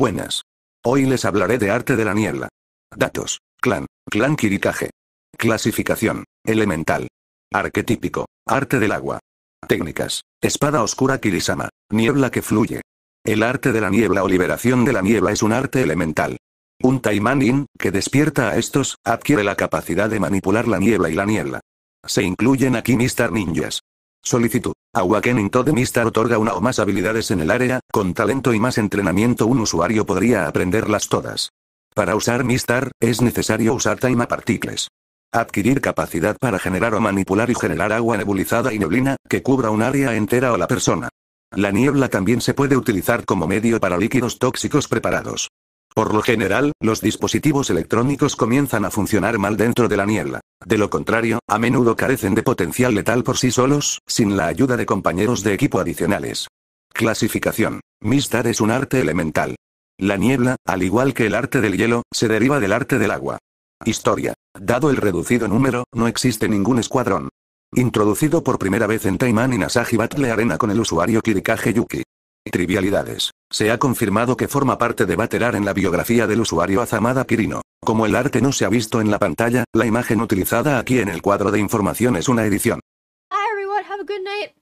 Buenas. Hoy les hablaré de arte de la niebla. Datos. Clan. Clan Kirikage. Clasificación. Elemental. Arquetípico. Arte del agua. Técnicas. Espada oscura Kirisama. Niebla que fluye. El arte de la niebla o liberación de la niebla es un arte elemental. Un Taimanin, que despierta a estos, adquiere la capacidad de manipular la niebla y la niebla. Se incluyen aquí Mister Ninjas. Solicitud. Agua de Todemistar otorga una o más habilidades en el área, con talento y más entrenamiento un usuario podría aprenderlas todas. Para usar Mistar, es necesario usar taima Particles. Adquirir capacidad para generar o manipular y generar agua nebulizada y neblina, que cubra un área entera o la persona. La niebla también se puede utilizar como medio para líquidos tóxicos preparados. Por lo general, los dispositivos electrónicos comienzan a funcionar mal dentro de la niebla. De lo contrario, a menudo carecen de potencial letal por sí solos, sin la ayuda de compañeros de equipo adicionales. Clasificación. Mistar es un arte elemental. La niebla, al igual que el arte del hielo, se deriva del arte del agua. Historia. Dado el reducido número, no existe ningún escuadrón. Introducido por primera vez en Taiman y Nasaji Battle Arena con el usuario Kirikage Yuki. Trivialidades. Se ha confirmado que forma parte de Baterar en la biografía del usuario Azamada Pirino. Como el arte no se ha visto en la pantalla, la imagen utilizada aquí en el cuadro de información es una edición. Hi have a good night.